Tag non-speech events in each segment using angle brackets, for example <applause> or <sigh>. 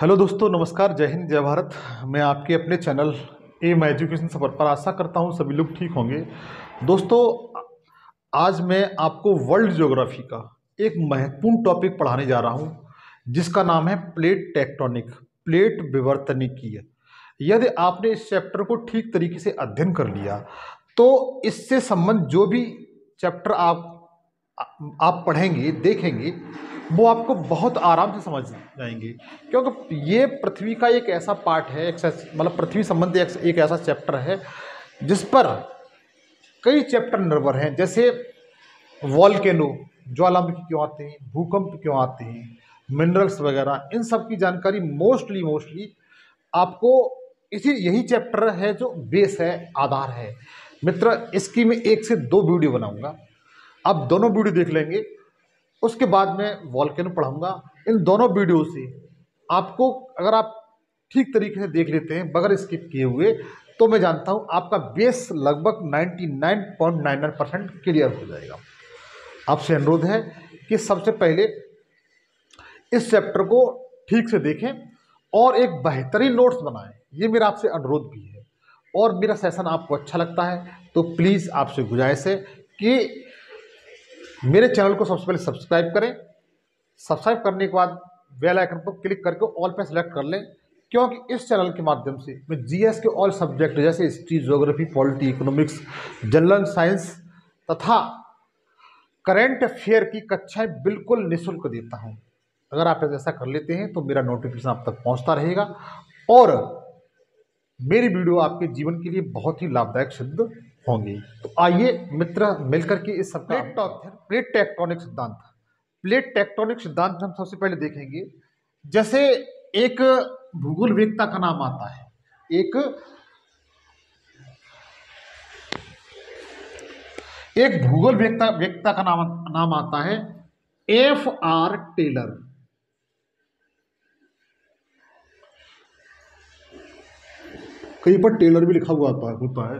Hello दोस्तों नमस्कार जय हिंद जय भारत मैं आपके अपने चैनल ए माई एजुकेशन सफर पर आशा करता हूँ सभी लोग ठीक होंगे दोस्तों आज मैं आपको वर्ल्ड ज्योग्राफी का एक महत्वपूर्ण टॉपिक पढ़ाने जा रहा हूँ जिसका नाम है प्लेट टेक्टोनिक प्लेट विवर्तनिकीय यदि आपने इस चैप्टर को ठीक तरीके से अध्ययन कर लिया तो इससे संबंध जो भी चैप्टर आप आप पढ़ेंगे देखेंगे वो आपको बहुत आराम से समझ जाएंगे क्योंकि ये पृथ्वी का एक ऐसा पार्ट है मतलब पृथ्वी संबंधी एक, एक ऐसा चैप्टर है जिस पर कई चैप्टर निर्भर हैं जैसे वॉलकेनो ज्वालामुखी क्यों आते हैं भूकंप क्यों आते हैं मिनरल्स वगैरह इन सब की जानकारी मोस्टली मोस्टली आपको इसी यही चैप्टर है जो बेस है आधार है मित्र इसकी मैं एक से दो वीडियो बनाऊंगा आप दोनों वीडियो देख लेंगे उसके बाद में वॉलकेन पढ़ाऊँगा इन दोनों वीडियो से आपको अगर आप ठीक तरीके से देख लेते हैं बगैर स्किप किए हुए तो मैं जानता हूँ आपका बेस लगभग 99.99 परसेंट क्लियर हो जाएगा आपसे अनुरोध है कि सबसे पहले इस चैप्टर को ठीक से देखें और एक बेहतरीन नोट्स बनाएं ये मेरा आपसे अनुरोध भी है और मेरा सेशन आपको अच्छा लगता है तो प्लीज़ आपसे गुजारिश है कि मेरे चैनल को सबसे पहले सब्सक्राइब करें सब्सक्राइब करने के बाद बेल आइकन पर क्लिक करके ऑल पे सेलेक्ट कर लें क्योंकि इस चैनल के माध्यम से मैं जीएस के ऑल सब्जेक्ट जैसे history geography polity economics general science तथा करेंट अफेयर की कक्षाएं बिल्कुल निःशुल्क देता हूं अगर आप ऐसा कर लेते हैं तो मेरा नोटिफिकेशन आप तक पहुँचता रहेगा और मेरी वीडियो आपके जीवन के लिए बहुत ही लाभदायक सिद्ध होंगी तो आइए मित्र मिलकर के इस सब हाँ। प्लेट टेक्टोनिक सिद्धांत प्लेट टेक्टोनिक सिद्धांत हम सबसे पहले देखेंगे जैसे एक भूगोल वेदता का नाम आता है एक एक भूगोल व्यक्ता व्यक्ता का नाम नाम आता है एफ आर टेलर कहीं पर टेलर भी लिखा हुआ होता है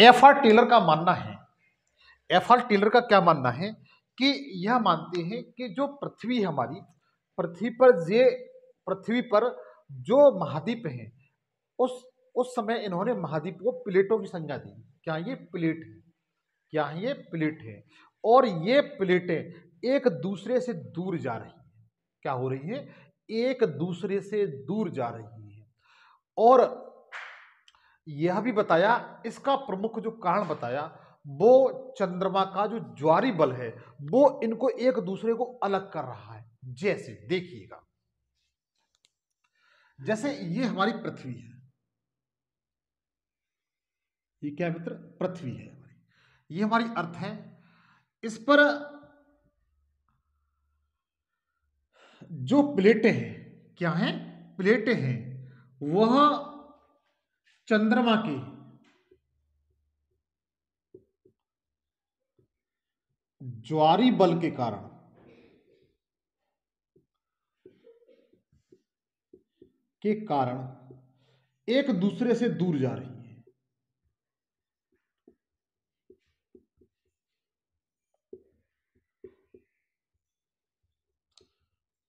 एफ आर टेलर का मानना है एफ आर टेलर का क्या मानना है कि यह मानते हैं कि जो पृथ्वी हमारी पृथ्वी पर जे पृथ्वी पर जो महाद्वीप हैं उस उस समय इन्होंने महाद्वीप को प्लेटों की संज्ञा दी क्या ये प्लेट है क्या ये प्लेट है और ये प्लेटें एक दूसरे से दूर जा रही हैं क्या हो रही है एक दूसरे से दूर जा रही हैं और यह भी बताया इसका प्रमुख जो कारण बताया वो चंद्रमा का जो ज्वारी बल है वो इनको एक दूसरे को अलग कर रहा है जैसे देखिएगा जैसे ये हमारी पृथ्वी है ये क्या मित्र पृथ्वी है हमारी ये हमारी अर्थ है इस पर जो प्लेटें हैं क्या हैं प्लेटें हैं वह चंद्रमा की ज्वारी बल के कारण के कारण एक दूसरे से दूर जा रही है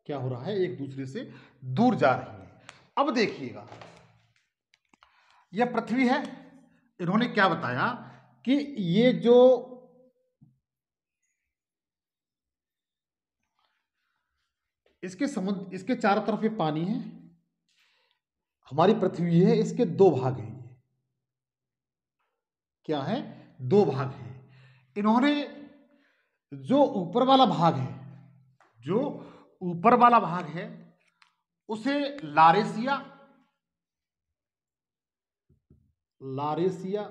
क्या हो रहा है एक दूसरे से दूर जा रही है अब देखिएगा यह पृथ्वी है इन्होंने क्या बताया कि ये जो इसके समुद्र इसके चारों तरफ ये पानी है हमारी पृथ्वी है इसके दो भाग हैं क्या है दो भाग हैं इन्होंने जो ऊपर वाला भाग है जो ऊपर वाला भाग है उसे लारेसिया लारेसिया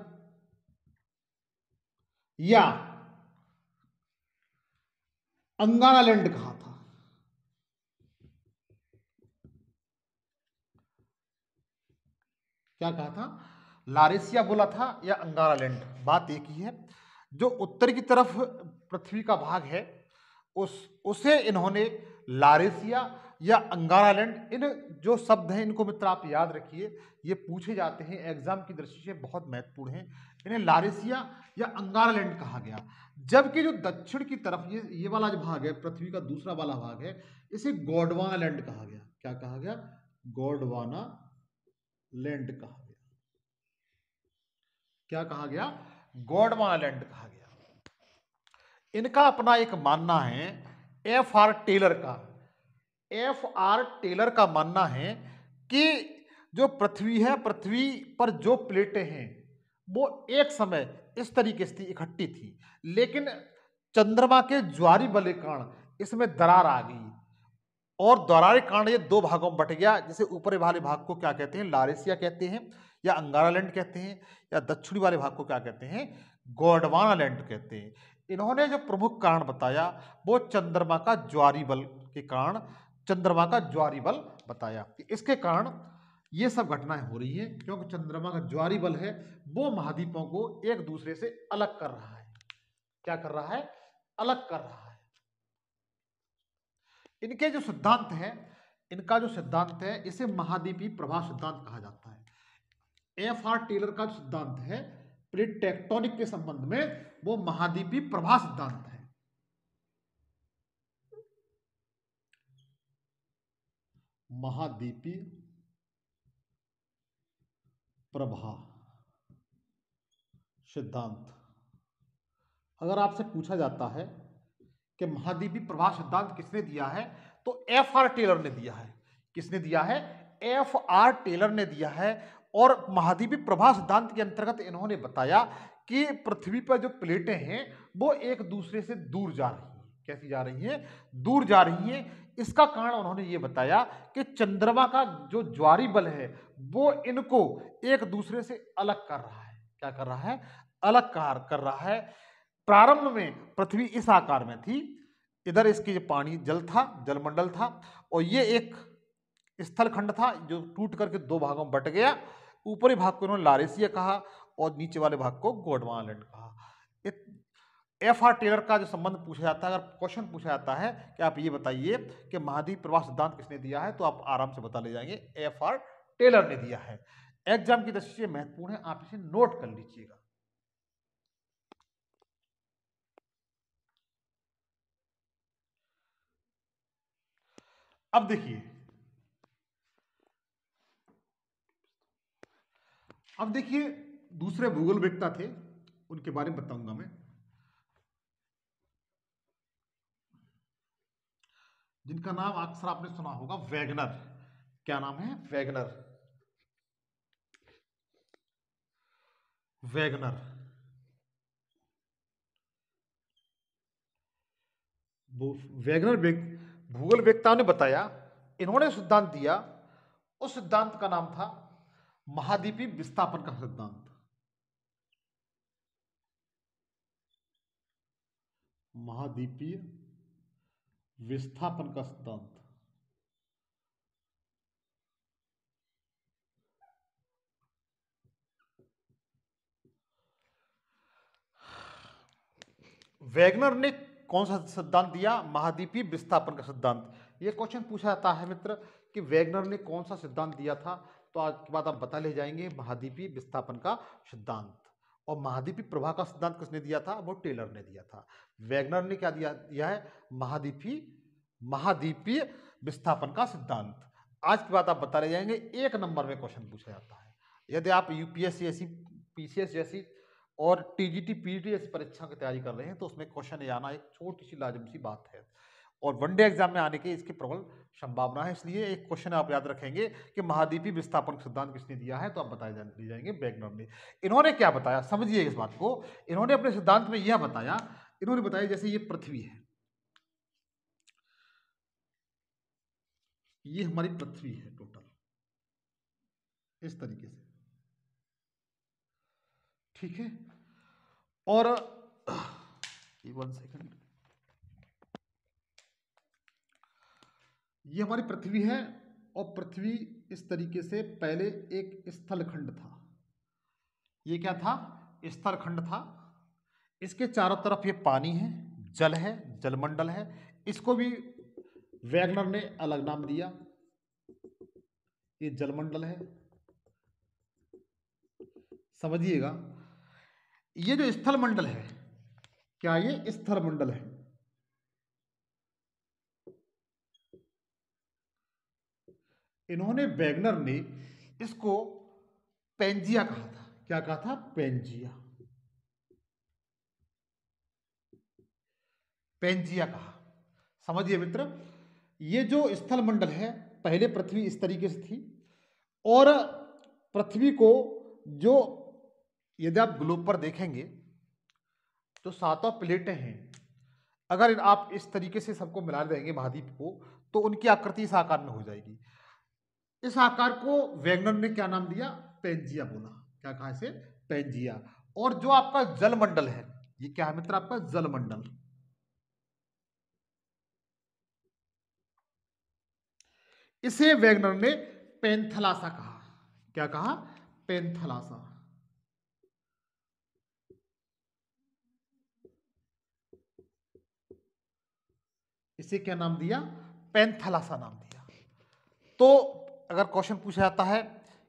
या अंगानालैंड कहा था क्या कहा था लारेसिया बोला था या अंगानालैंड बात एक ही है जो उत्तर की तरफ पृथ्वी का भाग है उस उसे इन्होंने लारेसिया या अंगारा लैंड इन जो शब्द हैं इनको मित्र आप याद रखिए ये पूछे जाते हैं एग्जाम की दृष्टि से बहुत महत्वपूर्ण हैं इन्हें लारेसिया या अंगारा लैंड कहा गया जबकि जो दक्षिण की तरफ ये ये वाला जो भाग है पृथ्वी का दूसरा वाला भाग है इसे गोडवाना लैंड कहा गया क्या कहा गया गोडवाना लैंड कहा गया क्या कहा गया गोडवाना लैंड कहा गया इनका अपना एक मानना है एफ आर टेलर का एफ आर टेलर का मानना है कि जो पृथ्वी है पृथ्वी पर जो प्लेटें हैं वो एक समय इस तरीके से इकट्ठी थी लेकिन चंद्रमा के ज्वारी बले कारण इसमें दरार आ गई और दरार कांड ये दो भागों में बट गया जैसे ऊपरी वाले भाग को क्या कहते हैं लारेसिया कहते हैं या अंगारालैंड कहते हैं या दक्षिणी वाले भाग को क्या कहते हैं गोडवाना लैंड कहते हैं इन्होंने जो प्रमुख कारण बताया वो चंद्रमा का ज्वारी बल के कारण चंद्रमा का ज्वारी बल बताया इसके कारण ये सब घटनाएं हो रही हैं क्योंकि चंद्रमा का ज्वारी बल है वो महाद्वीपों को एक दूसरे से अलग कर रहा है क्या कर रहा है अलग कर रहा है इनके जो सिद्धांत है इनका जो सिद्धांत है इसे महाद्वीपी प्रभाव सिद्धांत कहा जाता है एफ आर टेलर का जो सिद्धांत है प्लेट के संबंध में वो महाद्वीपी प्रभा सिद्धांत है महाद्वीपीय प्रभा सिद्धांत अगर आपसे पूछा जाता है कि महाद्वीपीय प्रभा सिद्धांत किसने दिया है तो एफ आर टेलर ने दिया है किसने दिया है एफ आर टेलर ने दिया है और महादीपी प्रभा सिद्धांत के अंतर्गत इन्होंने बताया कि पृथ्वी पर जो प्लेटें हैं वो एक दूसरे से दूर जा रही कैसी जा रही है दूर जा रही है इसका कारण उन्होंने ये बताया कि चंद्रमा का जो ज्वारी बल है वो इनको एक दूसरे से अलग कर रहा है क्या कर रहा है अलग कार कर रहा है प्रारंभ में पृथ्वी इस आकार में थी इधर इसके पानी जल था जलमंडल था और ये एक स्थलखंड था जो टूट करके दो भागों में बट गया ऊपरी भाग को इन्होंने लारेसिया कहा और नीचे वाले भाग को गोडवा आइलैंड कहा एफ आर टेलर का जो संबंध पूछा जाता है अगर क्वेश्चन पूछा जाता है कि आप ये बताइए कि महाद्वीप प्रवाह सिद्धांत किसने दिया है तो आप आराम से बता ले जाएंगे एफ आर टेलर ने दिया है एग्जाम की दृष्टि से महत्वपूर्ण है आप इसे नोट कर लीजिएगा अब देखिए अब देखिए दूसरे भूगोल व्यक्ता थे उनके बारे में बताऊंगा मैं जिनका नाम अक्सर आपने सुना होगा वैगनर क्या नाम है वैगनर वैगनर वैगनर भूगोल व्यक्ताओं ने बताया इन्होंने सिद्धांत दिया उस सिद्धांत का नाम था महाद्वीपी विस्थापन का सिद्धांत महाद्वीपीय विस्थापन का सिद्धांत वैगनर ने कौन सा सिद्धांत दिया महाद्वीपीय विस्थापन का सिद्धांत ये क्वेश्चन पूछा जाता है मित्र कि वेगनर ने कौन सा सिद्धांत दिया था तो आज के बाद आप बता ले जाएंगे महाद्वीपीय विस्थापन का सिद्धांत और महाद्वीपी प्रभाव का सिद्धांत किसने दिया था वो टेलर ने दिया था वैगनर ने क्या दिया दिया है महाद्वीपी महाद्वीपीय विस्थापन का सिद्धांत आज की बात आप बता रहे जाएंगे एक नंबर में क्वेश्चन पूछा जाता है यदि आप यूपीएससी ऐसी पीसीएस जैसी और टीजीटी पीजीटी जैसी परीक्षा की तैयारी कर रहे हैं तो उसमें क्वेश्चन आना एक छोटी सी लाजम सी बात है और वनडे एग्जाम में आने की इसकी प्रबल संभावना है इसलिए एक क्वेश्चन आप याद रखेंगे कि महाद्वीपी विस्थापन सिद्धांत किसने दिया है तो आप बताए दिए जाएंगे बैकग्राउंड ने इन्होंने क्या बताया समझिए इस बात को इन्होंने अपने सिद्धांत में यह बताया इन्होंने बताया जैसे ये पृथ्वी है ये हमारी पृथ्वी है टोटल इस तरीके से ठीक है और वन सेकंड ये हमारी पृथ्वी है और पृथ्वी इस तरीके से पहले एक स्थलखंड था ये क्या था स्थलखंड था इसके चारों तरफ ये पानी है जल है जलमंडल है इसको भी वैगनर ने अलग नाम दिया ये जलमंडल है समझिएगा ये जो स्थल मंडल है क्या ये स्थल मंडल है इन्होंने बैगनर ने इसको पेंजिया कहा था क्या कहा था पेंजिया पेंजिया कहा समझिए मित्र ये जो स्थल मंडल है पहले पृथ्वी इस तरीके से थी और पृथ्वी को जो यदि आप ग्लोब पर देखेंगे तो सातों प्लेटें हैं अगर आप इस तरीके से सबको मिला देंगे महाद्वीप को तो उनकी आकृति इस आकार में हो जाएगी इस आकार को वेगनर ने क्या नाम दिया पेंजिया बोला क्या कहा इसे पेंजिया और जो आपका जलमंडल है ये क्या है मित्र आपका जलमंडल इसे वेगनर ने पेंथलासा कहा क्या कहा पेंथलासा इसे क्या नाम दिया पेंथलासा नाम दिया तो अगर क्वेश्चन पूछा जाता है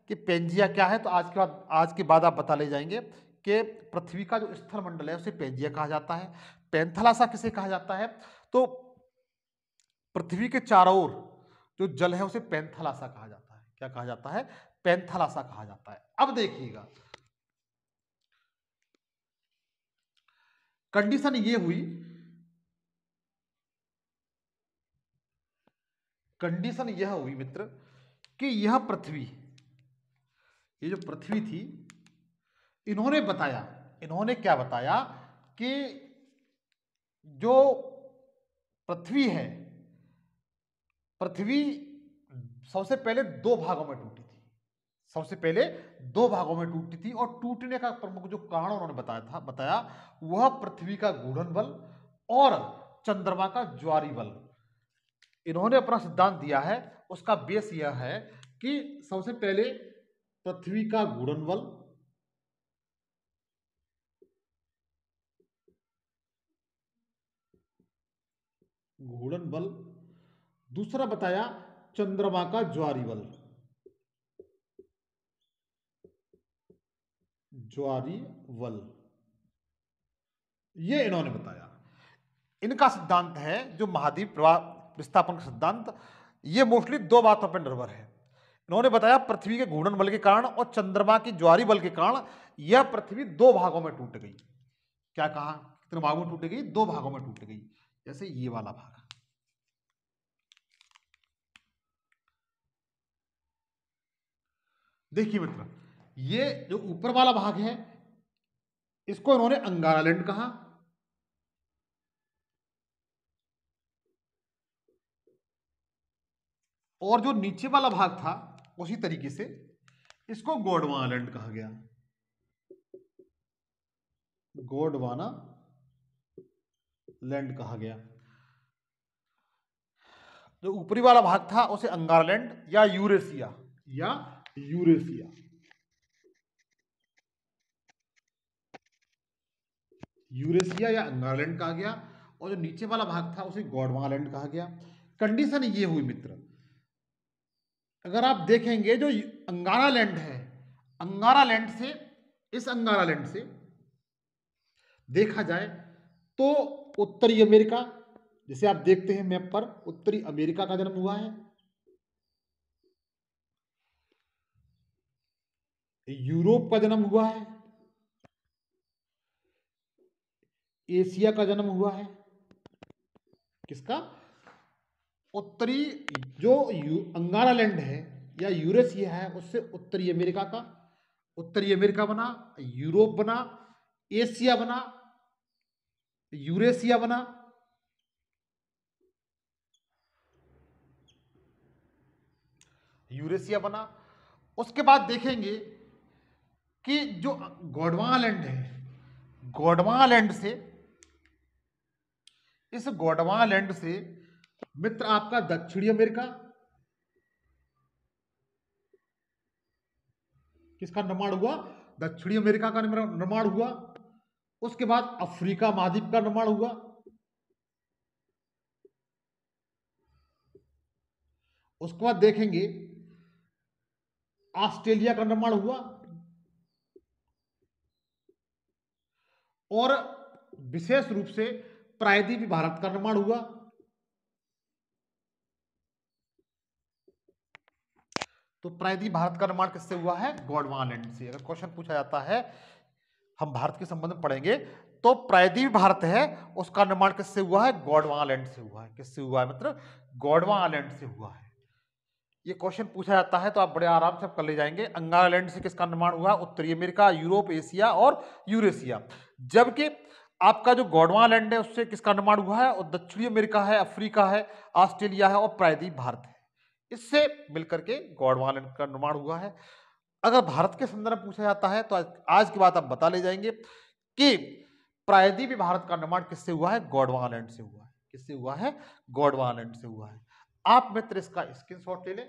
कि पेंजिया क्या है तो आज के बाद आज के बाद आप बता ले जाएंगे कि पृथ्वी का जो स्थल मंडल है उसे पेंजिया कहा जाता है पेंथलासा किसे कहा जाता है तो पृथ्वी के चारों ओर जो जल है उसे पेंथलासा कहा जाता है क्या कहा जाता है पेंथलासा कहा जाता है अब देखिएगा कंडीशन ये हुई कंडीशन यह हुई मित्र कि यह पृथ्वी ये जो पृथ्वी थी इन्होंने बताया इन्होंने क्या बताया कि जो पृथ्वी है पृथ्वी सबसे पहले दो भागों में टूटी थी सबसे पहले दो भागों में टूटी थी और टूटने का प्रमुख जो कारण उन्होंने बताया था बताया वह पृथ्वी का गूढ़न बल और चंद्रमा का ज्वारी बल इन्होंने अपना सिद्धांत दिया है उसका बेस यह है कि सबसे पहले पृथ्वी का घूर्णन बल घूर्णन बल दूसरा बताया चंद्रमा का ज्वारी बल ज्वारी बल ये इन्होंने बताया इनका सिद्धांत है जो महाद्वीप प्रवाह विस्थापन का सिद्धांत ये मोस्टली दो बातों पर निर्भर है इन्होंने बताया पृथ्वी के घूर्णन बल के कारण और चंद्रमा की ज्वारी बल के कारण यह पृथ्वी दो भागों में टूट गई क्या कहा कितने भागों में टूट गई दो भागों में टूट गई जैसे ये वाला भाग देखिए मित्र ये जो ऊपर वाला भाग है इसको इन्होंने अंगारा लैंड कहा और जो नीचे वाला भाग था उसी तरीके से इसको गोडवाना लैंड कहा गया गोडवाना लैंड कहा गया जो ऊपरी वाला भाग था उसे अंगारलैंड या यूरेशिया या यूरेशिया यूरेशिया या अंगारलैंड कहा गया और जो नीचे वाला भाग था उसे लैंड कहा गया कंडीशन ये हुई मित्र अगर आप देखेंगे जो अंगारा लैंड है अंगारा लैंड से इस अंगारा लैंड से देखा जाए तो उत्तरी अमेरिका जैसे आप देखते हैं मैप पर उत्तरी अमेरिका का जन्म हुआ है यूरोप का जन्म हुआ है एशिया का जन्म हुआ है किसका उत्तरी जो अंगारा लैंड है या यूरेशिया है उससे उत्तरी अमेरिका का उत्तरी अमेरिका बना यूरोप बना एशिया बना यूरेशिया बना यूरेशिया बना उसके बाद देखेंगे कि जो गोडवा लैंड है गोडवा लैंड से इस गोडवा लैंड से मित्र आपका दक्षिणी अमेरिका किसका निर्माण हुआ दक्षिणी अमेरिका का निर्माण हुआ उसके बाद अफ्रीका महाद्वीप का निर्माण हुआ उसके बाद देखेंगे ऑस्ट्रेलिया का निर्माण हुआ और विशेष रूप से प्रायद्वीप भारत का निर्माण हुआ तो प्रायद्वीप भारत का निर्माण किससे हुआ है लैंड से अगर क्वेश्चन पूछा जाता है हम भारत के संबंध में पढ़ेंगे तो प्रायद्वीप भारत है उसका निर्माण किससे हुआ है गोडवा लैंड से हुआ है किससे हुआ है मित्र मतलब गोडवा लैंड से हुआ है ये क्वेश्चन पूछा जाता है तो आप बड़े आराम से आप कर ले जाएंगे अंगारा लैंड से किसका निर्माण हुआ उत्तरी अमेरिका यूरोप एशिया और यूरेशिया जबकि आपका जो गोडवा लैंड है उससे किसका निर्माण हुआ है और दक्षिणी अमेरिका है अफ्रीका है ऑस्ट्रेलिया है और प्रायद्वीप भारत है इससे मिलकर के गौड़वाल का निर्माण हुआ है अगर भारत के संदर्भ में पूछा जाता है तो आज, आज की बात आप बता ले जाएंगे कि प्रायद्वीप भारत का निर्माण किससे हुआ है गॉडवालैंड से हुआ है किससे हुआ है गॉडवालैंड से हुआ है आप मित्र इसका स्क्रीनशॉट ले लें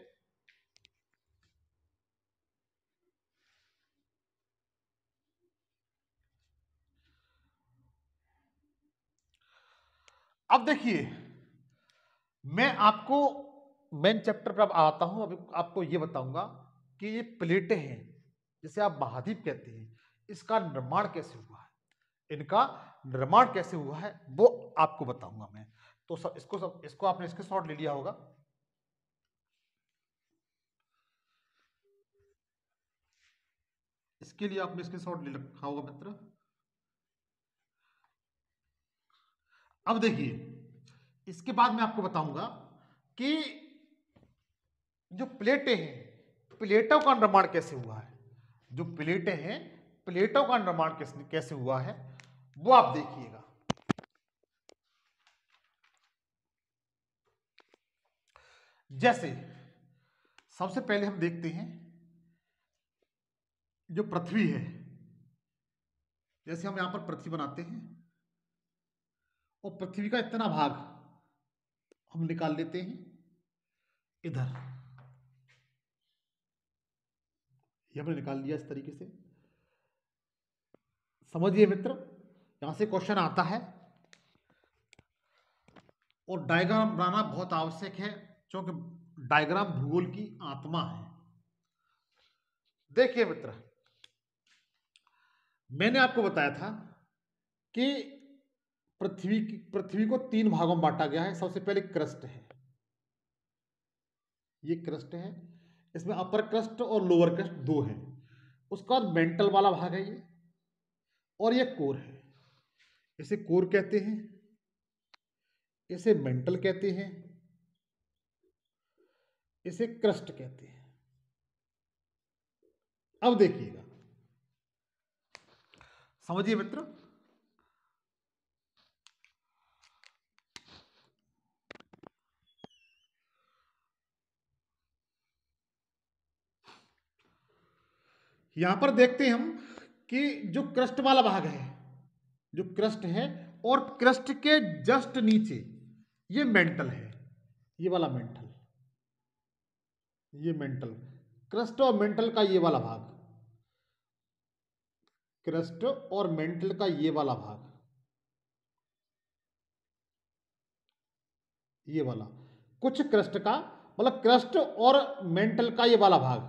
अब देखिए मैं आपको मेन चैप्टर पर अब आता हूँ अभी आपको ये बताऊंगा कि ये प्लेटें हैं जिसे आप महाद्वीप कहते हैं इसका निर्माण कैसे हुआ है इनका निर्माण कैसे हुआ है वो आपको बताऊंगा मैं तो सब इसको सब इसको आपने इसके शॉर्ट ले लिया होगा इसके लिए आपने इसके शॉर्ट ले रखा होगा मित्र अब देखिए इसके बाद मैं आपको बताऊंगा कि जो प्लेटें हैं प्लेटों का निर्माण कैसे हुआ है जो प्लेटें हैं प्लेटों का निर्माण कैसे हुआ है वो आप देखिएगा जैसे सबसे पहले हम देखते हैं जो पृथ्वी है जैसे हम यहां पर पृथ्वी बनाते हैं और पृथ्वी का इतना भाग हम निकाल लेते हैं इधर ये हमने निकाल लिया इस तरीके से समझिए मित्र यहां से क्वेश्चन आता है और डायग्राम बनाना बहुत आवश्यक है क्योंकि डायग्राम भूगोल की आत्मा है देखिए मित्र मैंने आपको बताया था कि पृथ्वी पृथ्वी को तीन भागों में बांटा गया है सबसे पहले क्रस्ट है ये क्रस्ट है इसमें अपर क्रस्ट और लोअर क्रस्ट दो हैं उसका बाद मेंटल वाला भाग है ये और ये कोर है इसे कोर कहते हैं इसे मेंटल कहते हैं इसे क्रस्ट कहते हैं अब देखिएगा समझिए मित्र यहां पर देखते हैं हम कि जो क्रस्ट वाला भाग है जो क्रस्ट है और क्रस्ट के जस्ट नीचे ये मेंटल है ये वाला मेंटल ये मेंटल क्रस्ट और मेंटल का ये वाला भाग क्रस्ट और मेंटल का ये वाला भाग ये वाला कुछ क्रस्ट का मतलब क्रस्ट और मेंटल का ये वाला भाग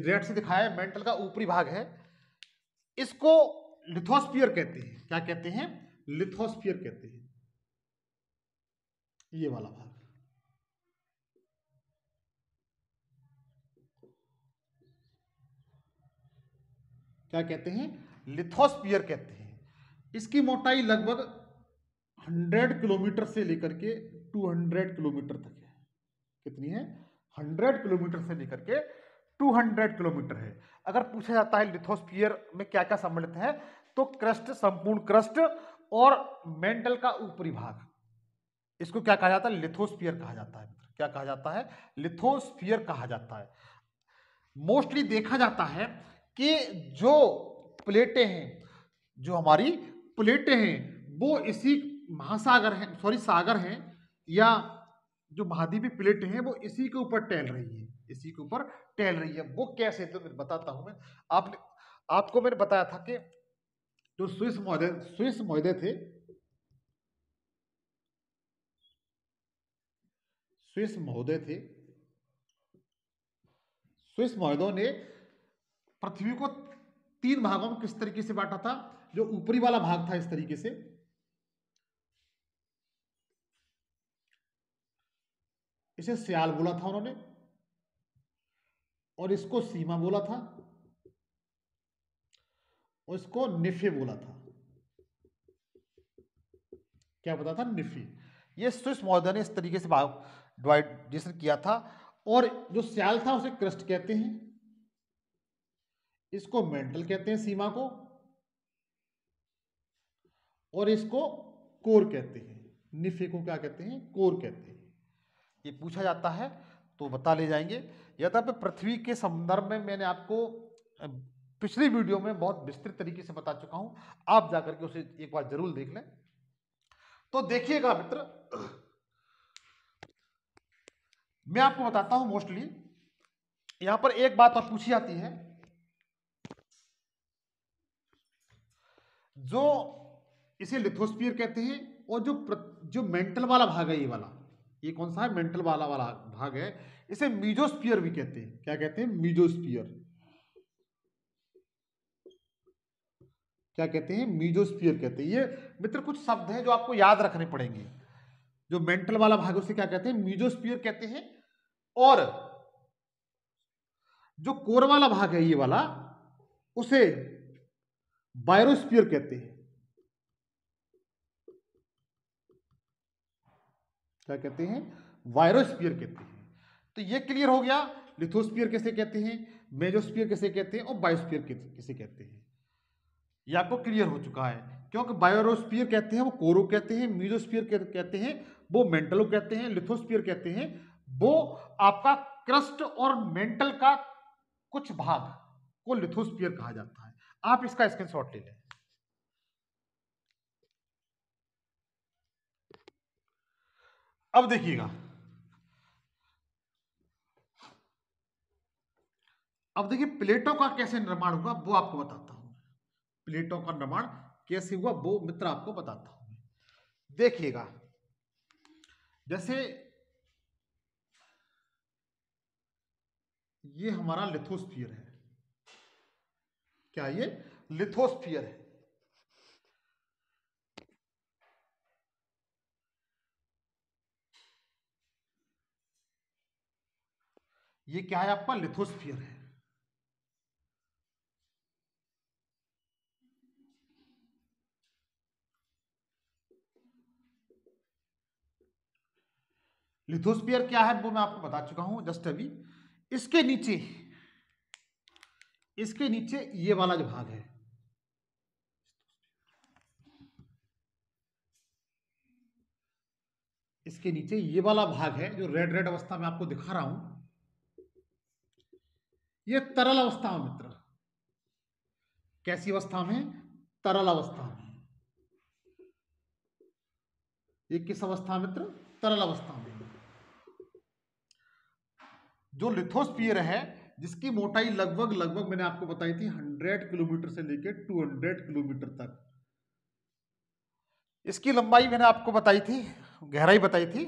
रेड से दिखाया है मेंटल का ऊपरी भाग है इसको लिथोस्फियर कहते हैं क्या कहते हैं लिथोस्फियर कहते हैं ये वाला भाग क्या कहते हैं लिथोस्पियर कहते हैं इसकी मोटाई लगभग 100 किलोमीटर से लेकर के 200 किलोमीटर तक है कितनी है 100 किलोमीटर से लेकर के 200 किलोमीटर है अगर पूछा जाता है लिथोस्फियर में क्या क्या सम्मिलित है तो क्रस्ट संपूर्ण क्रस्ट और मेंटल का ऊपरी भाग इसको क्या कहा जाता है लिथोस्फियर कहा जाता है क्या कहा जाता है लिथोस्फियर कहा जाता है मोस्टली देखा जाता है कि जो प्लेटें हैं जो हमारी प्लेटें हैं वो इसी महासागर हैं सॉरी सागर हैं या जो महाद्वीपीय प्लेटें हैं वो इसी के ऊपर टहल रही है इसी के ऊपर टहल रही है वो कैसे तो मैं बताता हूँ मैं आपने आपको मैंने बताया था कि जो स्विस मोहदे स्विस मोहदे थे स्विस महोदय थे स्विस महोदयों ने पृथ्वी को तीन भागों में किस तरीके से बांटा था जो ऊपरी वाला भाग था इस तरीके से इसे सियाल बोला था उन्होंने और इसको सीमा बोला था और इसको निफे बोला था क्या बता था निफे ये स्विस मॉडर्न ने इस तरीके से डिवाइडेशन किया था और जो सियाल था उसे क्रस्ट कहते हैं इसको मेंटल कहते हैं सीमा को और इसको कोर कहते हैं निफे को क्या कहते हैं कोर कहते हैं ये पूछा जाता है तो बता ले जाएंगे यद्यप पृथ्वी के संदर्भ में मैंने आपको पिछली वीडियो में बहुत विस्तृत तरीके से बता चुका हूं आप जाकर के उसे एक बार जरूर देख लें तो देखिएगा मित्र मैं आपको बताता हूं मोस्टली यहां पर एक बात और पूछी जाती है जो इसे लिथोस्पियर कहते हैं और जो जो मेंटल वाला भाग है ये वाला ये कौन सा है मेंटल वाला वाला भाग है इसे मीजोस्पियर भी कहते हैं क्या कहते हैं मीजोस्पियर क्या कहते हैं मीजोस्पियर कहते हैं ये मित्र कुछ शब्द हैं जो आपको याद रखने पड़ेंगे जो मेंटल वाला भाग उसे क्या कहते हैं मीजोस्पियर कहते हैं और जो कोर वाला भाग है ये वाला उसे बायरोस्पियर कहते हैं क्या कहते हैं वायरोस्पियर कहते हैं तो ये क्लियर हो गया लिथोस्पियर कैसे कहते हैं मेजोस्पियर कैसे कहते हैं और बायोस्पियर कैसे कहते हैं ये आपको क्लियर हो चुका है क्योंकि बायोरोस्पियर कहते हैं वो कोरो कहते हैं मीजोस्पियर कहते हैं वो मेंटलो कहते हैं लिथोस्पियर कहते हैं वो आपका क्रस्ट और मेंटल का कुछ भाग को लिथोस्पियर कहा जाता है आप इसका स्क्रीनशॉट ले लें अब देखिएगा अब देखिए प्लेटों का कैसे निर्माण हुआ वो आपको बताता हूं प्लेटों का निर्माण कैसे हुआ वो मित्र आपको बताता हूं देखिएगा जैसे ये हमारा लिथोस्फियर है क्या ये लिथोस्फियर है ये क्या है आपका लिथोस्फियर है लिथोस्पियर क्या है वो मैं आपको बता चुका हूं जस्ट अभी इसके नीचे इसके नीचे ये वाला जो भाग है इसके नीचे ये वाला भाग है जो रेड रेड अवस्था में आपको दिखा रहा हूं ये तरल अवस्था में मित्र कैसी अवस्था में तरल अवस्था में ये किस अवस्था मित्र तरल अवस्था में जो लिथोस्पियर है जिसकी मोटाई लगभग लगभग मैंने आपको बताई थी 100 किलोमीटर से लेकर 200 किलोमीटर तक इसकी लंबाई मैंने आपको बताई थी गहराई बताई थी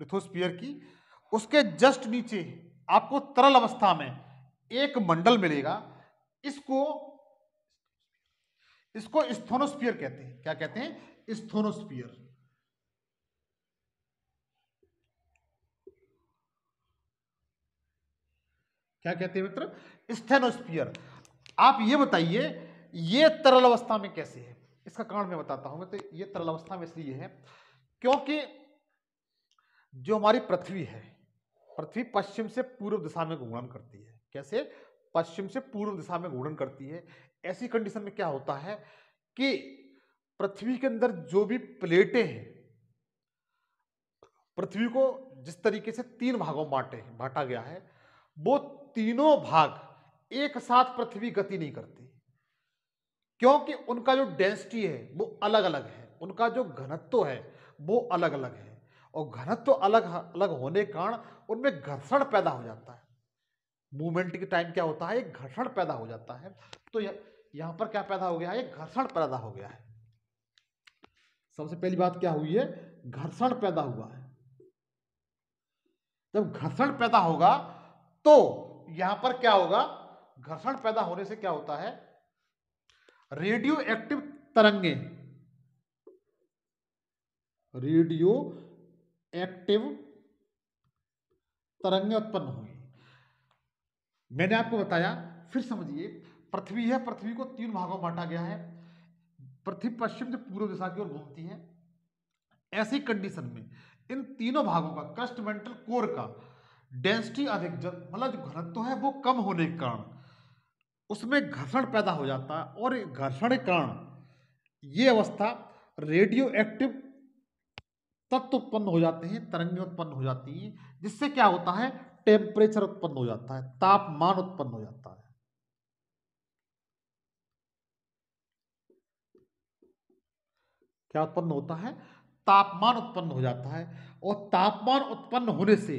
लिथोस्पियर की उसके जस्ट नीचे आपको तरल अवस्था में एक मंडल मिलेगा इसको इसको स्थोनोस्पियर कहते हैं क्या कहते हैं स्थोनोस्फियर क्या कहते हैं मित्र स्थेनोस्पियर आप ये बताइए ये तरल अवस्था में कैसे है इसका कारण मैं बताता हूं मैं तो ये तरल अवस्था में इसलिए है क्योंकि जो हमारी पृथ्वी है पृथ्वी पश्चिम से पूर्व दिशा में घूर्णन करती है कैसे पश्चिम से पूर्व दिशा में घूर्णन करती है ऐसी कंडीशन में क्या होता है कि पृथ्वी के अंदर जो भी प्लेटें हैं पृथ्वी को जिस तरीके से तीन भागों बांटे बांटा गया है वो तीनों भाग एक साथ पृथ्वी गति नहीं करती क्योंकि उनका जो डेंसिटी है वो अलग अलग है उनका जो घनत्व है वो अलग अलग है और घनत्व अलग अलग होने के कारण उनमें घर्षण पैदा हो जाता है मूवमेंट के टाइम क्या होता है एक घर्षण पैदा हो जाता है तो यहां पर क्या पैदा हो गया है घर्षण पैदा हो गया है सबसे पहली बात क्या हुई है घर्षण पैदा हुआ है जब घर्षण पैदा होगा तो यहां पर क्या होगा घर्षण पैदा होने से क्या होता है रेडियो एक्टिव तरंगे रेडियो एक्टिव तरंगे उत्पन्न होंगी मैंने आपको बताया फिर समझिए पृथ्वी है पृथ्वी को तीन भागों में बांटा गया है पृथ्वी पश्चिम से पूर्व दिशा की ओर घूमती है ऐसी कंडीशन में इन तीनों भागों का कस्टमेंटल कोर का डेंसिटी अधिक मतलब जो घनत्व है वो कम होने के कारण उसमें घर्षण पैदा हो जाता है और घर्षण के कारण ये अवस्था रेडियो एक्टिव तत्व उत्पन्न हो जाते हैं तरंगें उत्पन्न हो जाती हैं जिससे क्या होता है टेम्परेचर उत्पन्न हो जाता है तापमान उत्पन्न हो जाता है क्या उत्पन्न होता है तापमान उत्पन्न हो जाता है और तापमान उत्पन्न होने से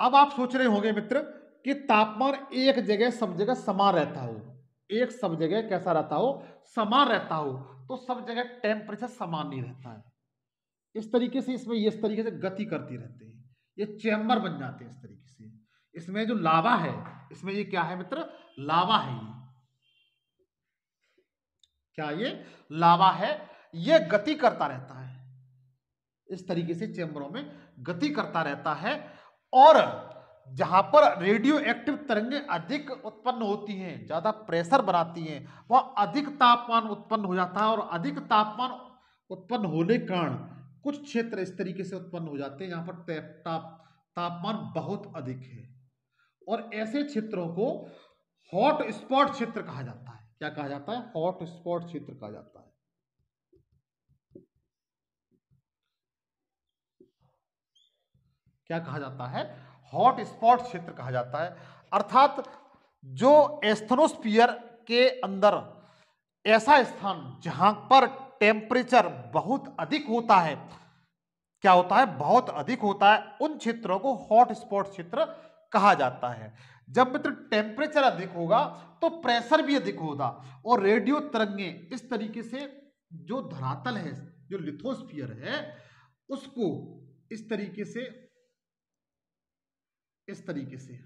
अब आप सोच रहे होंगे मित्र कि तापमान एक जगह सब जगह समान रहता हो एक सब जगह कैसा रहता हो समान रहता हो तो सब जगह टेम्परेचर समान नहीं रहता है इस तरीके से इसमें इस तरीके से गति करती रहती है ये चैम्बर बन जाते हैं इस तरीके से इसमें जो लावा है इसमें ये क्या है मित्र लावा है ये क्या ये लावा है ये गति करता रहता है इस तरीके से चैम्बरों में गति करता रहता है और जहाँ पर रेडियो एक्टिव तरंगे अधिक उत्पन्न होती हैं ज़्यादा प्रेशर बनाती हैं वह अधिक तापमान उत्पन्न हो जाता है और अधिक तापमान उत्पन्न होने के कारण कुछ क्षेत्र इस तरीके से उत्पन्न हो जाते हैं यहाँ पर ताप तापमान बहुत अधिक है और ऐसे क्षेत्रों को हॉट स्पॉट क्षेत्र कहा जाता है क्या कहा जाता है हॉट स्पॉट क्षेत्र कहा जाता है क्या कहा जाता है हॉट स्पॉट क्षेत्र कहा जाता है अर्थात जो एस्थनोस्पियर के अंदर ऐसा स्थान जहां पर टेम्परेचर बहुत अधिक होता है क्या होता है बहुत अधिक होता है उन क्षेत्रों को हॉट स्पॉट क्षेत्र कहा जाता है जब मित्र टेम्परेचर अधिक होगा तो प्रेशर भी अधिक होगा और रेडियो तरंगे इस तरीके से जो धरातल है जो लिथोस्फियर है उसको इस तरीके से इस तरीके से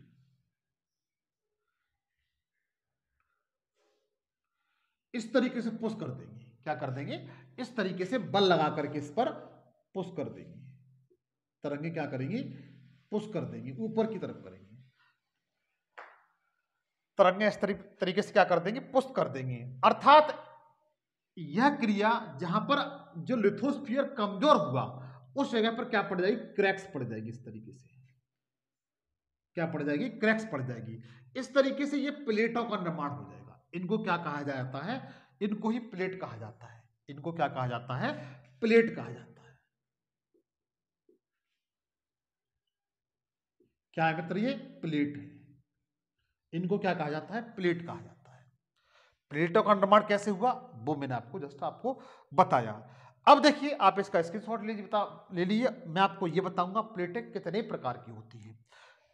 इस तरीके से पुश कर देंगे क्या कर देंगे इस तरीके से बल लगा करके इस पर पुश कर देंगे तरंगे क्या करेंगी पुश कर देंगी ऊपर की तरफ करेंगे तरंगे इस तरीके से क्या कर देंगे पुश कर देंगे अर्थात यह क्रिया जहां पर जो लिथोस्फियर कमजोर हुआ उस जगह पर क्या पड़ जाएगी क्रैक्स पड़ जाएगी इस तरीके से क्या पड़ जाएगी क्रैक्स पड़ जाएगी इस तरीके से ये प्लेटों का निर्माण हो जाएगा इनको क्या कहा जाता है इनको ही प्लेट कहा जाता है इनको क्या कहा जाता है प्लेट कहा जाता है क्या है मित्र ये प्लेट है इनको क्या कहा जाता है प्लेट कहा जाता है प्लेटों का निर्माण कैसे हुआ वो मैंने आपको जस्ट आपको बताया अब देखिए आप इसका स्क्रीनशॉट लीजिए बता ले लीजिए मैं आपको ये बताऊंगा प्लेटें कितने प्रकार की होती है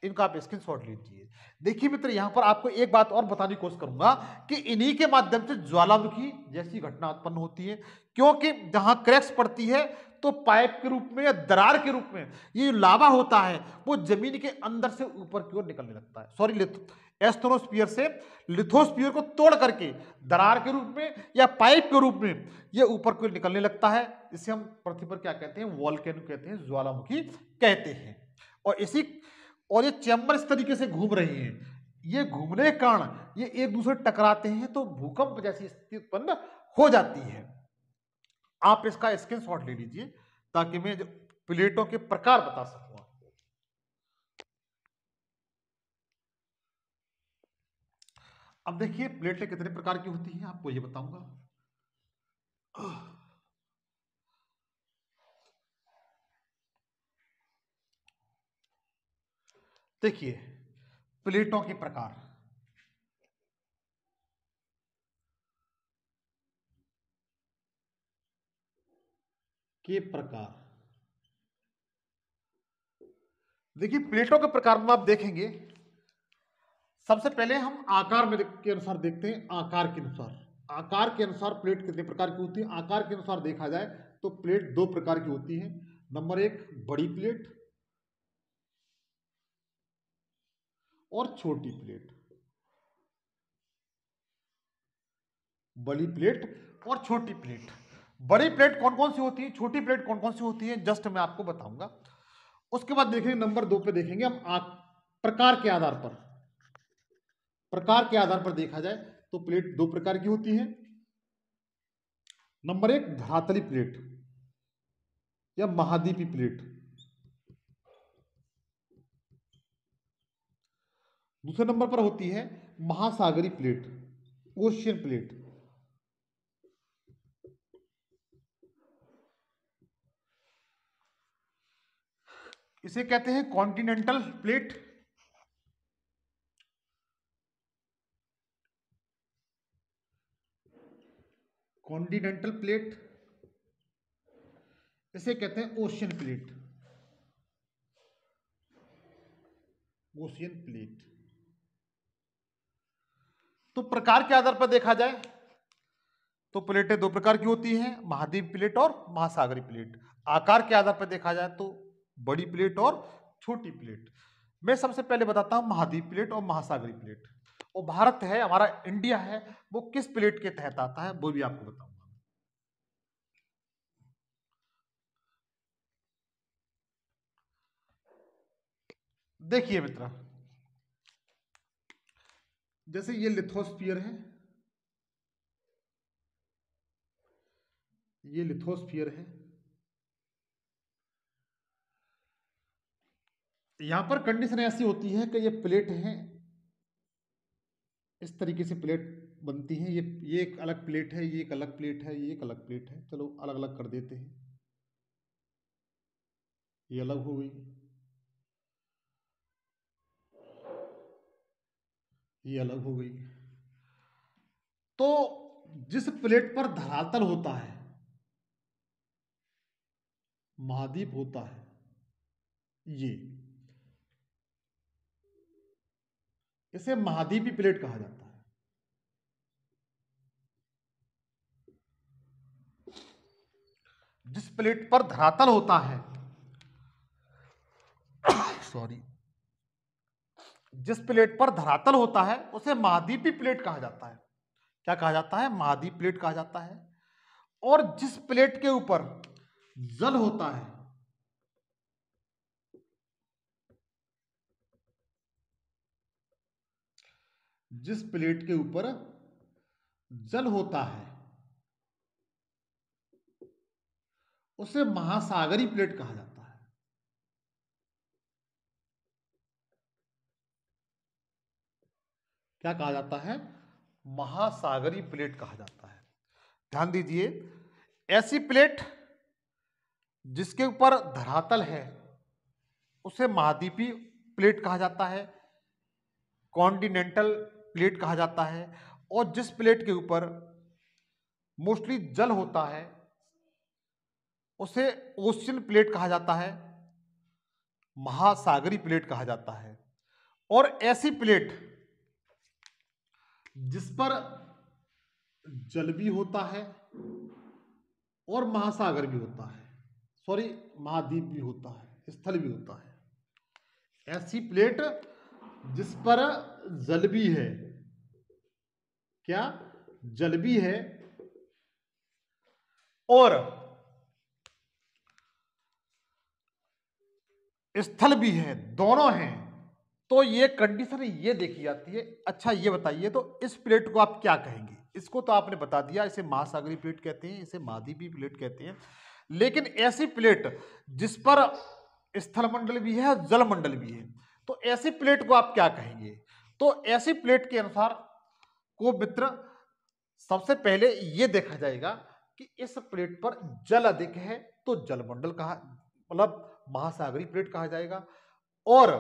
इनका आप स्क्रीन शॉट लीजिए देखिए मित्र यहाँ पर आपको एक बात और बताने की कोशिश करूंगा कि इन्हीं के माध्यम से ज्वालामुखी जैसी घटना उत्पन्न होती है क्योंकि जहाँ क्रैक्स पड़ती है तो पाइप के रूप में या दरार के रूप में ये लावा होता है वो जमीन के अंदर से ऊपर की ओर निकलने लगता है सॉरी एस्थोनोस्पियर से लिथोस्पियर को तोड़ करके दरार के रूप में या पाइप के रूप में ये ऊपर की ओर निकलने लगता है इसे हम पृथ्वी पर क्या कहते हैं वॉल कहते हैं ज्वालामुखी कहते हैं और इसी और ये चैम्बर इस तरीके से घूम रही हैं ये घूमने के कारण ये एक दूसरे टकराते हैं तो भूकंप जैसी स्थिति उत्पन्न हो जाती है आप इसका स्क्रीन शॉट ले लीजिए ताकि मैं प्लेटों के प्रकार बता सकूं अब देखिए प्लेटें कितने प्रकार की होती हैं आपको ये बताऊंगा देखिए प्लेटों के प्रकार के प्रकार देखिए प्लेटों के प्रकार में आप देखेंगे सबसे पहले हम आकार में के अनुसार देखते हैं आकार के अनुसार आकार के अनुसार प्लेट कितने प्रकार की होती है आकार के अनुसार देखा जाए तो प्लेट दो प्रकार की होती है नंबर एक बड़ी प्लेट और छोटी प्लेट बड़ी प्लेट और छोटी प्लेट बड़ी प्लेट कौन कौन सी होती है छोटी प्लेट कौन कौन सी होती है जस्ट मैं आपको बताऊंगा उसके बाद देखेंगे नंबर दो पे देखेंगे हम प्रकार के आधार पर प्रकार के आधार पर देखा जाए तो प्लेट दो प्रकार की होती है नंबर एक धरातली प्लेट या महाद्वीपी प्लेट दूसरे नंबर पर होती है महासागरी प्लेट ओशियन प्लेट इसे कहते हैं कॉन्टिनेंटल प्लेट कॉन्टिनेंटल प्लेट इसे कहते हैं ओशियन प्लेट ओशियन प्लेट तो प्रकार के आधार पर देखा जाए तो प्लेटें दो प्रकार की होती हैं महाद्वीप प्लेट और महासागरी प्लेट आकार के आधार पर देखा जाए तो बड़ी प्लेट और छोटी प्लेट मैं सबसे पहले बताता हूँ महाद्वीप प्लेट और महासागरी प्लेट और भारत है हमारा इंडिया है वो किस प्लेट के तहत आता है वो भी आपको बताऊंगा देखिए मित्र जैसे ये लिथोस्फियर है ये लिथोस्फियर है यहां पर कंडीशन ऐसी होती है कि ये प्लेट है इस तरीके से प्लेट बनती है ये ये एक अलग प्लेट है ये एक अलग प्लेट है ये एक अलग प्लेट है चलो अलग अलग कर देते हैं ये अलग हो गई ये अलग हो गई तो जिस प्लेट पर धरातल होता है महाद्वीप होता है ये इसे महाद्वीपी प्लेट कहा जाता है जिस प्लेट पर धरातल होता है <coughs> सॉरी जिस प्लेट पर धरातल होता है उसे महाद्वीपी प्लेट कहा जाता है क्या कहा जाता है महाद्वीप प्लेट कहा जाता है और जिस प्लेट के ऊपर जल होता है जिस प्लेट के ऊपर जल होता है उसे महासागरी प्लेट कहा जाता है क्या कहा जाता है महासागरी प्लेट कहा जाता है ध्यान दीजिए ऐसी प्लेट जिसके ऊपर धरातल है उसे महाद्वीपी प्लेट कहा जाता है कॉन्टिनेंटल प्लेट कहा जाता है और जिस प्लेट के ऊपर मोस्टली जल होता है उसे ओशियन प्लेट कहा जाता है महासागरी प्लेट कहा जाता है और ऐसी प्लेट जिस पर जल भी होता है और महासागर भी होता है सॉरी महाद्वीप भी होता है स्थल भी होता है ऐसी प्लेट जिस पर जल भी है क्या जल भी है और स्थल भी है दोनों हैं तो ये कंडीशन ये देखी जाती है अच्छा ये बताइए तो इस प्लेट को आप क्या कहेंगे इसको तो आपने बता दिया इसे महासागरी प्लेट कहते हैं इसे महाद्वीपी प्लेट कहते हैं लेकिन ऐसी प्लेट जिस पर स्थलमंडल भी है जलमंडल भी है तो ऐसी प्लेट को आप क्या कहेंगे तो ऐसी प्लेट के अनुसार को मित्र सबसे पहले ये देखा जाएगा कि इस प्लेट पर जल अधिक है तो जलमंडल कहा मतलब महासागरी प्लेट कहा जाएगा और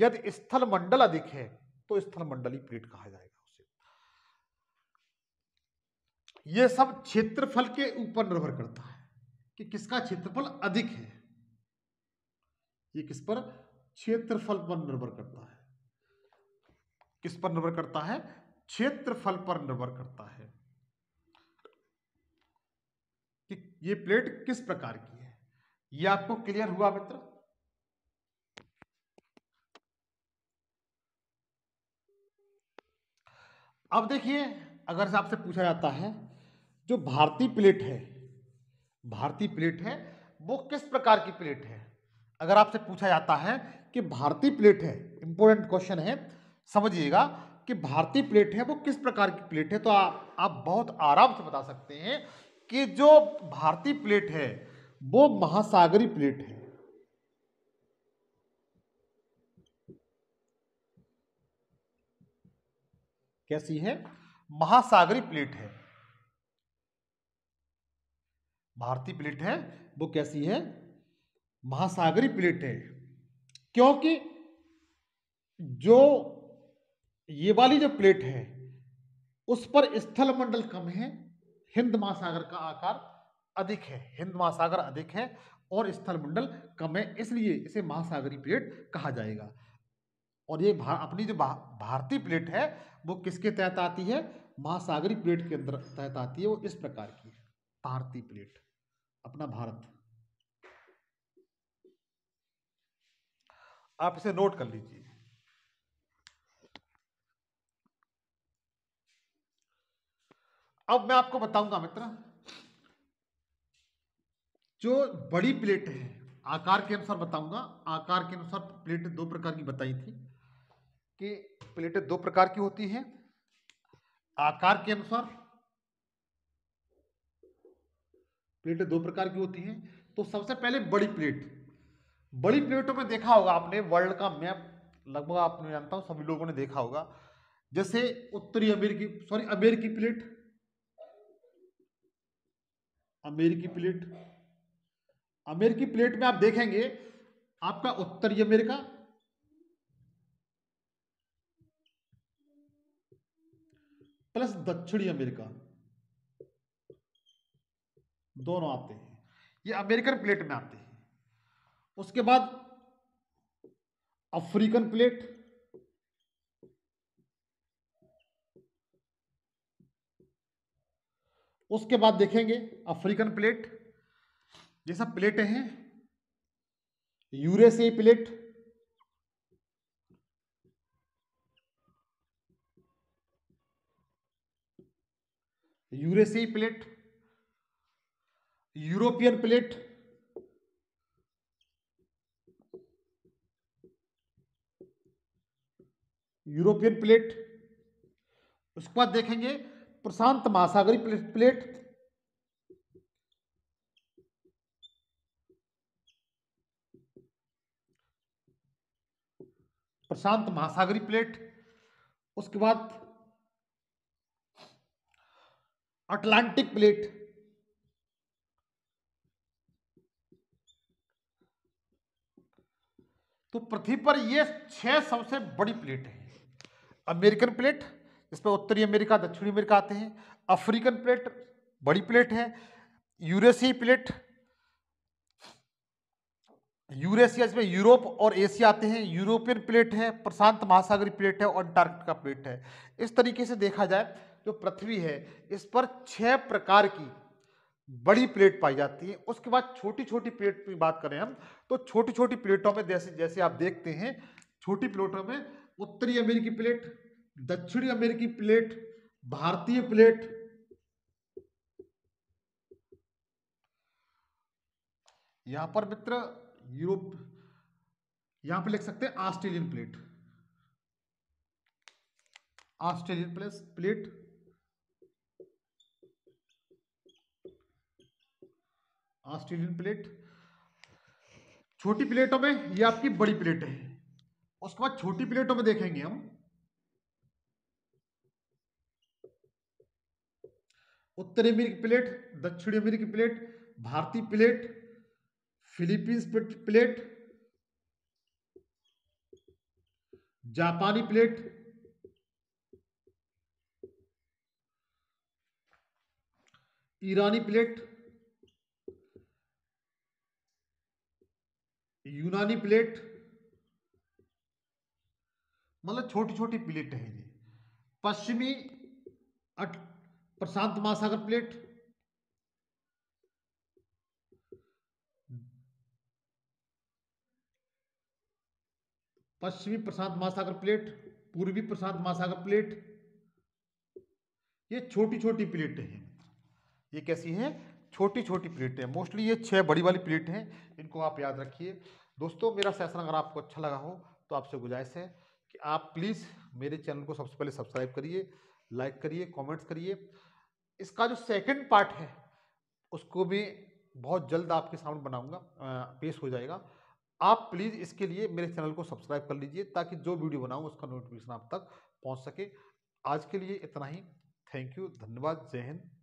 यदि स्थल मंडल अधिक है तो स्थल मंडली प्लेट कहा जाएगा उसे यह सब क्षेत्रफल के ऊपर निर्भर करता है कि किसका क्षेत्रफल अधिक है ये किस पर क्षेत्रफल पर निर्भर करता है किस पर निर्भर करता है क्षेत्रफल पर निर्भर करता है कि ये प्लेट किस प्रकार की है ये आपको क्लियर हुआ मित्र अब देखिए अगर से आपसे पूछा जाता है जो भारतीय प्लेट है भारतीय प्लेट है वो किस प्रकार की प्लेट है अगर आपसे पूछा जाता है कि भारतीय प्लेट है इंपॉर्टेंट क्वेश्चन है समझिएगा कि भारतीय प्लेट है वो किस प्रकार की प्लेट है तो आ, आप बहुत आराम से बता सकते हैं कि जो भारतीय प्लेट है वो महासागरी प्लेट है कैसी है महासागरी प्लेट है भारतीय प्लेट है वो कैसी है महासागरी प्लेट है क्योंकि जो ये वाली जो प्लेट है उस पर स्थल मंडल कम है हिंद महासागर का आकार अधिक है हिंद महासागर अधिक है और स्थल मंडल कम है इसलिए इसे महासागरी प्लेट कहा जाएगा और ये भा, अपनी जो भा, भारतीय प्लेट है वो किसके तहत आती है महासागरी प्लेट के अंदर तहत आती है वो इस प्रकार की है भारतीय प्लेट अपना भारत आप इसे नोट कर लीजिए अब मैं आपको बताऊंगा मित्र जो बड़ी प्लेट है आकार के अनुसार बताऊंगा आकार के अनुसार प्लेट दो प्रकार की बताई थी कि प्लेटें दो प्रकार की होती हैं आकार के अनुसार प्लेटें दो प्रकार की होती हैं तो सबसे पहले बड़ी प्लेट बड़ी प्लेटों में देखा होगा आपने वर्ल्ड का मैप लगभग आपने जानता हूं सभी लोगों ने देखा होगा जैसे उत्तरी अमेरिकी सॉरी अमेरिकी प्लेट अमेरिकी प्लेट अमेरिकी प्लेट में आप देखेंगे आपका उत्तरी अमेरिका प्लस दक्षिणी अमेरिका दोनों आते हैं ये अमेरिकन प्लेट में आते हैं उसके बाद अफ्रीकन प्लेट उसके बाद देखेंगे अफ्रीकन प्लेट जैसा प्लेटें हैं यूरेशियाई प्लेट यूरेसी plate European plate European plate उसके बाद देखेंगे प्रशांत महासागरी प्लेट, प्लेट प्रशांत महासागरी प्लेट उसके बाद अटलांटिक प्लेट तो पृथ्वी पर ये छह सबसे बड़ी प्लेट है अमेरिकन प्लेट इसमें उत्तरी अमेरिका दक्षिणी अमेरिका आते हैं अफ्रीकन प्लेट बड़ी प्लेट है यूरेसी प्लेट यूरेशिया इसमें यूरोप और एशिया आते हैं यूरोपियन प्लेट है प्रशांत महासागरी प्लेट है और अंटार्कटिका प्लेट है इस तरीके से देखा जाए जो पृथ्वी है इस पर छह प्रकार की बड़ी प्लेट पाई जाती है उसके बाद छोटी छोटी प्लेट की बात करें हम तो छोटी छोटी प्लेटों में जैसे जैसे आप देखते हैं छोटी प्लेटों में उत्तरी अमेरिकी प्लेट दक्षिणी अमेरिकी प्लेट भारतीय प्लेट यहां पर मित्र यूरोप यहां पर लिख सकते हैं Australian plate Australian plate plate Australian plate छोटी प्लेटों में ये आपकी बड़ी प्लेट है उसके बाद छोटी प्लेटों में देखेंगे हम उत्तरी अमेरिकी प्लेट दक्षिणी अमेरिकी प्लेट भारतीय प्लेट फिलीपींस प्लेट जापानी प्लेट ईरानी प्लेट यूनानी प्लेट मतलब छोटी छोटी प्लेट है ये पश्चिमी प्रशांत महासागर प्लेट पश्चिमी प्रशांत महासागर प्लेट पूर्वी प्रशांत महासागर प्लेट ये छोटी छोटी प्लेटें हैं ये कैसी है छोटी छोटी प्लेटें मोस्टली ये छः बड़ी वाली प्लेट हैं इनको आप याद रखिए दोस्तों मेरा सेशन अगर आपको अच्छा लगा हो तो आपसे गुजारिश है कि आप प्लीज़ मेरे चैनल को सबसे पहले सब्सक्राइब करिए लाइक करिए कमेंट्स करिए इसका जो सेकंड पार्ट है उसको भी बहुत जल्द आपके सामने बनाऊंगा पेश हो जाएगा आप प्लीज़ इसके लिए मेरे चैनल को सब्सक्राइब कर लीजिए ताकि जो वीडियो बनाऊँ उसका नोटिफिकेशन आप तक पहुँच सके आज के लिए इतना ही थैंक यू धन्यवाद जय हिंद